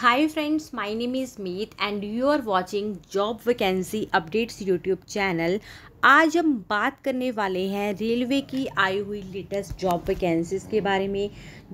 high friends my name is Meet and you are watching job vacancy updates YouTube channel आज हम बात करने वाले हैं रेलवे की आई हुई लेटेस्ट जॉब वैकेंसीज़ के बारे में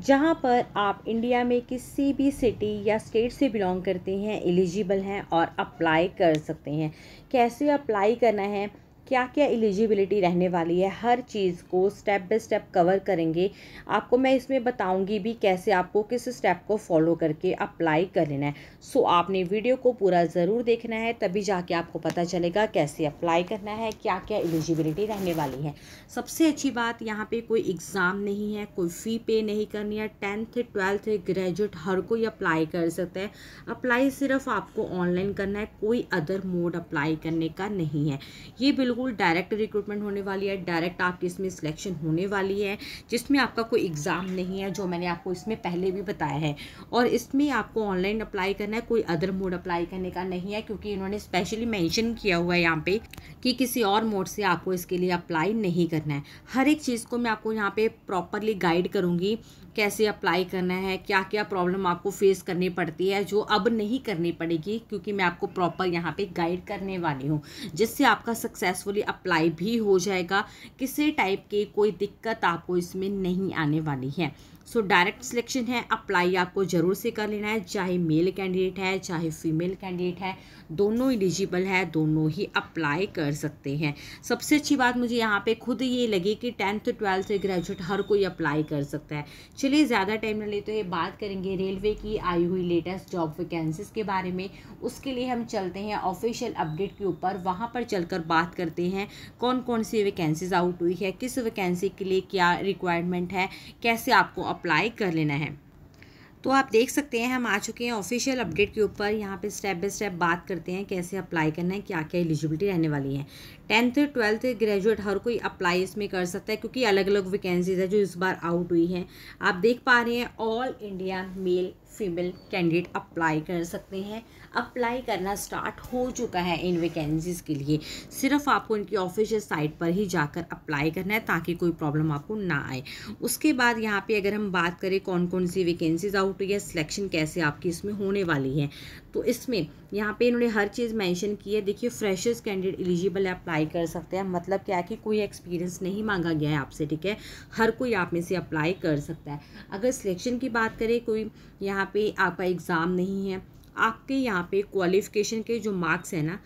जहां पर आप इंडिया में किसी भी सिटी या स्टेट से बिलोंग करते हैं एलिजिबल हैं और अप्लाई कर सकते हैं कैसे अप्लाई करना है क्या क्या एलिजिबिलिटी रहने वाली है हर चीज़ को स्टेप बाय स्टेप कवर करेंगे आपको मैं इसमें बताऊंगी भी कैसे आपको किस स्टेप को फॉलो करके अप्लाई कर लेना है सो आपने वीडियो को पूरा ज़रूर देखना है तभी जाके आपको पता चलेगा कैसे अप्लाई करना है क्या क्या एलिजिबिलिटी रहने वाली है सबसे अच्छी बात यहाँ पर कोई एग्ज़ाम नहीं है कोई फ़ी पे नहीं करनी है टेंथ ट्वेल्थ ग्रेजुएट हर कोई अप्लाई कर सकता है अप्लाई सिर्फ आपको ऑनलाइन करना है कोई अदर मोड अप्लाई करने का नहीं है ये बिल्कुल बिल्कुल डायरेक्ट रिक्रूटमेंट होने वाली है डायरेक्ट आपकी इसमें सिलेक्शन होने वाली है जिसमें आपका कोई एग्ज़ाम नहीं है जो मैंने आपको इसमें पहले भी बताया है और इसमें आपको ऑनलाइन अप्लाई करना है कोई अदर मोड अप्लाई करने का नहीं है क्योंकि इन्होंने स्पेशली मैंशन किया हुआ है यहाँ पे कि किसी और मोड से आपको इसके लिए अप्लाई नहीं करना है हर एक चीज़ को मैं आपको यहाँ पे प्रॉपरली गाइड करूँगी कैसे अप्लाई करना है क्या क्या प्रॉब्लम आपको फेस करनी पड़ती है जो अब नहीं करनी पड़ेगी क्योंकि मैं आपको प्रॉपर यहाँ पे गाइड करने वाली हूँ जिससे आपका सक्सेस सक्सेसफुली अप्लाई भी हो जाएगा किसी टाइप की कोई दिक्कत आपको इसमें नहीं आने वाली है सो डायरेक्ट सिलेक्शन है अप्लाई आपको ज़रूर से कर लेना है चाहे मेल कैंडिडेट है चाहे फीमेल कैंडिडेट है दोनों एलिजिबल है दोनों ही अप्लाई कर सकते हैं सबसे अच्छी बात मुझे यहाँ पे खुद ये लगी कि टेंथ ट्वेल्थ से ग्रेजुएट हर कोई अप्लाई कर सकता है चलिए ज़्यादा टाइम न लेते तो ये बात करेंगे रेलवे की आई हुई लेटेस्ट जॉब वैकेंसीज के बारे में उसके लिए हम चलते हैं ऑफिशियल अपडेट के ऊपर वहाँ पर चलकर बात करते करते हैं कौन कौन सी वैकेंसीज आउट हुई है किस वैकेंसी के लिए क्या रिक्वायरमेंट है कैसे आपको अप्लाई कर लेना है तो आप देख सकते हैं हम आ चुके हैं ऑफिशियल अपडेट के ऊपर यहाँ पे स्टेप बाय स्टेप बात करते हैं कैसे अप्लाई करना है क्या क्या एलिजिबिलिटी रहने वाली है टेंथ ट्वेल्थ ग्रेजुएट हर कोई अप्लाई इसमें कर सकता है क्योंकि अलग अलग वैकेंसीज है जो इस बार आउट हुई हैं आप देख पा रहे हैं all India male female candidate apply कर सकते हैं अप्लाई करना स्टार्ट हो चुका है इन वैकेंसीज़ के लिए सिर्फ आपको इनकी ऑफिशियल साइट पर ही जाकर अप्लाई करना है ताकि कोई प्रॉब्लम आपको ना आए उसके बाद यहाँ पे अगर हम बात करें कौन कौन सी वैकेंसीज़ आउट हुई है सिलेक्शन कैसे आपकी इसमें होने वाली है तो इसमें यहाँ पे इन्होंने हर चीज़ मेंशन की है देखिए फ्रेशर्स कैंडिडेट एलिजिबल है अप्लाई कर सकते हैं मतलब क्या है कि कोई एक्सपीरियंस नहीं मांगा गया है आपसे ठीक है हर कोई आप में से अप्लाई कर सकता है अगर सिलेक्शन की बात करें कोई यहाँ पे आपका एग्ज़ाम नहीं है आपके यहाँ पे क्वालिफ़िकेशन के जो मार्क्स हैं ना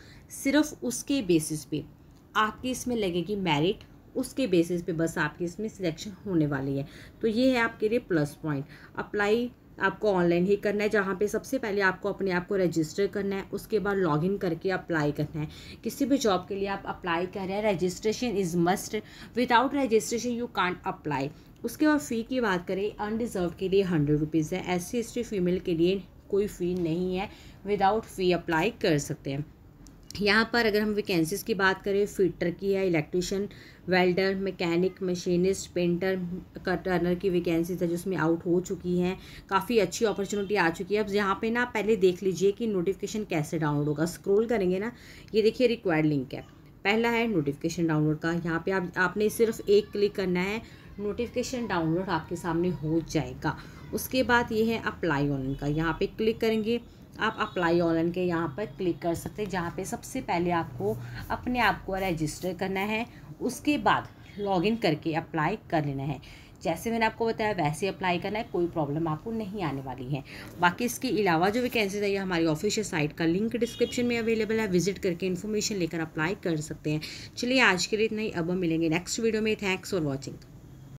सिर्फ उसके बेसिस पे आपकी इसमें लगेगी मेरिट उसके बेसिस पे बस आपकी इसमें सिलेक्शन होने वाली है तो ये है आपके लिए प्लस पॉइंट अप्लाई आपको ऑनलाइन ही करना है जहाँ पे सबसे पहले आपको अपने आप को रजिस्टर करना है उसके बाद लॉगिन करके अप्लाई करना है किसी भी जॉब के लिए आप अप्लाई कर रहे हैं registration is must without registration you can't apply उसके बाद फ़ी की बात करें अनडिज़र्व के लिए हंड्रेड रुपीज़ है एस सी फीमेल के लिए कोई फ़ी नहीं है विदाउट फ़ी अप्लाई कर सकते हैं यहाँ पर अगर हम वैकेंसीज़ की बात करें फिटर की है electrician welder mechanic machinist painter turner की वैकेंसीज है जिसमें आउट हो चुकी हैं काफ़ी अच्छी अपॉर्चुनिटी आ चुकी है अब यहाँ पे ना पहले देख लीजिए कि नोटिफिकेशन कैसे डाउनलोड होगा स्क्रोल करेंगे ना ये देखिए रिक्वायर्ड लिंक है पहला है नोटिफिकेशन डाउनलोड का यहाँ पर आप आपने सिर्फ एक क्लिक करना है नोटिफिकेशन डाउनलोड आपके सामने हो जाएगा उसके बाद ये है अप्लाई ऑनलाइन का यहाँ पर क्लिक करेंगे आप अप्लाई ऑनलाइन के यहाँ पर क्लिक कर सकते हैं जहाँ पे सबसे पहले आपको अपने आप को रजिस्टर करना है उसके बाद लॉगिन करके अप्लाई कर लेना है जैसे मैंने आपको बताया वैसे अप्लाई करना है कोई प्रॉब्लम आपको नहीं आने वाली है बाकी इसके अलावा जो वैकेंसीज है ये हमारी ऑफिशियल साइट का लिंक डिस्क्रिप्शन में अवेलेबल है विजिट करके इन्फॉर्मेशन लेकर अप्लाई कर सकते हैं चलिए आज के लिए इतना ही अब हम मिलेंगे नेक्स्ट वीडियो में थैंक्स फॉर वॉचिंग